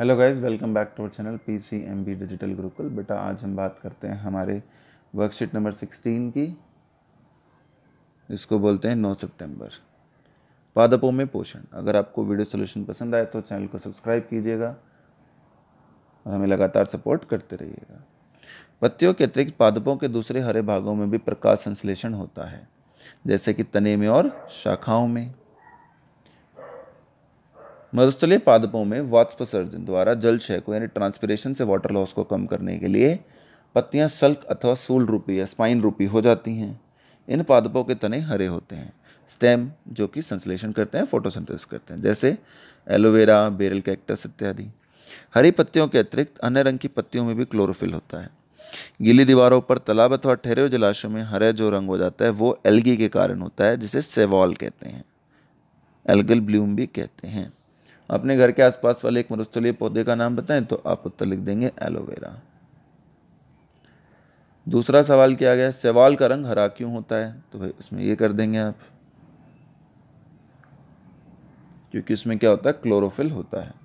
hello guys welcome back to our channel PCMB digital Gurukul बेटा आज हम बात करते हैं हमारे वर्कशीट नंबर 16 की इसको बोलते हैं 9 सितंबर पादपों में पोषण अगर आपको वीडियो सोल्यूशन पसंद आए तो चैनल को सब्सक्राइब कीजिएगा और हमें लगातार सपोर्ट करते रहिएगा पत्तियों के अतिरिक्त पादपों के दूसरे हरे भागों में भी प्रकाश संश्लेषण होता है जैसे कि तने में और शाखाओं में मरुस्थलीय पादपों में सर्जन द्वारा जलशय को यानी ट्रांसपिरेशन से वाटर लॉस को कम करने के लिए पत्तियां सल्क अथवा सूल रूपी या स्पाइन रूपी हो जाती हैं इन पादपों के तने हरे होते हैं स्टेम जो कि संश्लेषण करते हैं फोटोसिंथेसिस करते हैं जैसे एलोवेरा बेरल कैक्टस इत्यादि हरी पत्तियों के अतिरिक्त अन्य रंग की पत्तियों में भी क्लोरोफिल होता है गीली दीवारों पर तालाब अथवा ठहरे हुए जलाशय में हरे जो रंग हो जाता है वो एल्गी के कारण होता है जिसे सेवॉल कहते हैं एल्गल ब्लूम भी कहते हैं अपने घर के आसपास वाले एक मरुस्थलीय पौधे का नाम बताएं तो आप उत्तर लिख देंगे एलोवेरा दूसरा सवाल किया गया सवाल का रंग हरा क्यों होता है तो भाई उसमें ये कर देंगे आप क्योंकि उसमें क्या होता है क्लोरोफिल होता है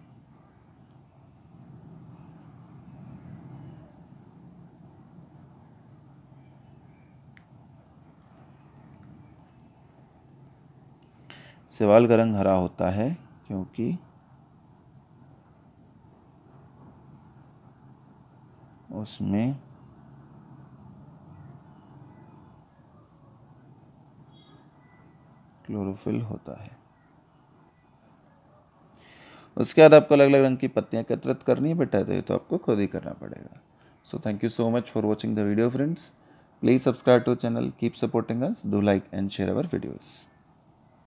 सवाल का रंग हरा होता है क्योंकि उसमें क्लोरोफिल होता है उसके बाद आपको अलग अलग रंग की पत्तियां एकत्रित करनी है बेटा तो, तो आपको खुद ही करना पड़ेगा so thank you so much for watching the video friends please subscribe to channel keep supporting us do like and share our videos